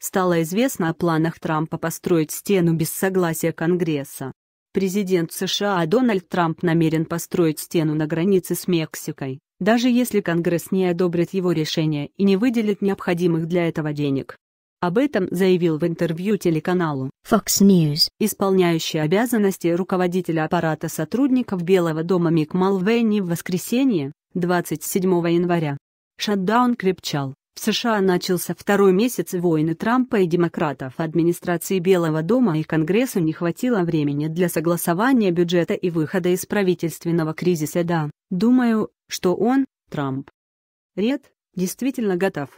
Стало известно о планах Трампа построить стену без согласия Конгресса. Президент США Дональд Трамп намерен построить стену на границе с Мексикой, даже если Конгресс не одобрит его решение и не выделит необходимых для этого денег. Об этом заявил в интервью телеканалу Fox News исполняющий обязанности руководителя аппарата сотрудников Белого дома Мик Малвейни в воскресенье, 27 января. Шатдаун крепчал, в США начался второй месяц войны Трампа и демократов. Администрации Белого дома и Конгрессу не хватило времени для согласования бюджета и выхода из правительственного кризиса. Да, думаю, что он, Трамп, Ред, действительно готов.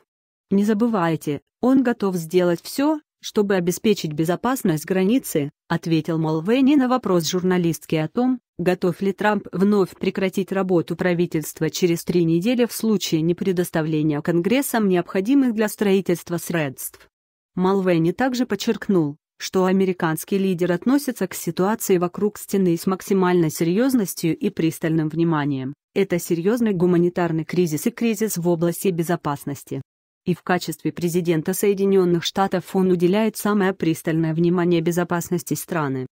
Не забывайте, он готов сделать все, чтобы обеспечить безопасность границы, ответил Молвейни на вопрос журналистки о том, готов ли Трамп вновь прекратить работу правительства через три недели в случае непредоставления Конгрессом необходимых для строительства средств. Малвени также подчеркнул, что американский лидер относится к ситуации вокруг стены с максимальной серьезностью и пристальным вниманием. Это серьезный гуманитарный кризис и кризис в области безопасности. И в качестве президента Соединенных Штатов он уделяет самое пристальное внимание безопасности страны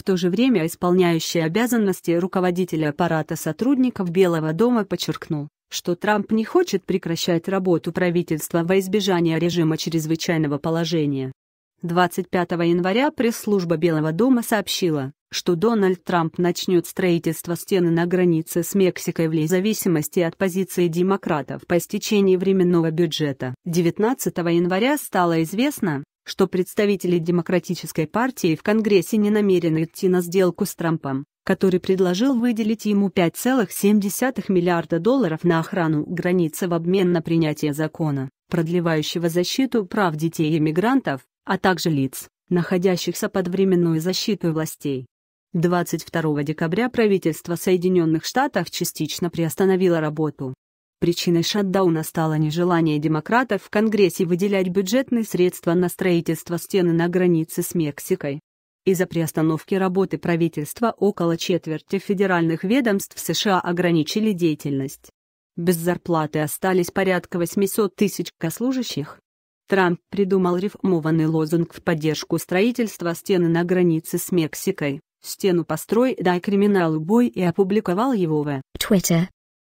в то же время исполняющий обязанности руководителя аппарата сотрудников Белого дома подчеркнул, что Трамп не хочет прекращать работу правительства во избежание режима чрезвычайного положения. 25 января пресс-служба Белого дома сообщила, что Дональд Трамп начнет строительство стены на границе с Мексикой вне зависимости от позиции демократов по истечении временного бюджета. 19 января стало известно, что представители Демократической партии в Конгрессе не намерены идти на сделку с Трампом, который предложил выделить ему 5,7 миллиарда долларов на охрану границы в обмен на принятие закона, продлевающего защиту прав детей и мигрантов, а также лиц, находящихся под временную защиту властей. 22 декабря правительство Соединенных Штатов частично приостановило работу Причиной шатдауна стало нежелание демократов в Конгрессе выделять бюджетные средства на строительство стены на границе с Мексикой. Из-за приостановки работы правительства около четверти федеральных ведомств США ограничили деятельность. Без зарплаты остались порядка 800 тысяч кослужащих. Трамп придумал рифмованный лозунг в поддержку строительства стены на границе с Мексикой. «Стену построй, дай криминалу бой» и опубликовал его в Twitter.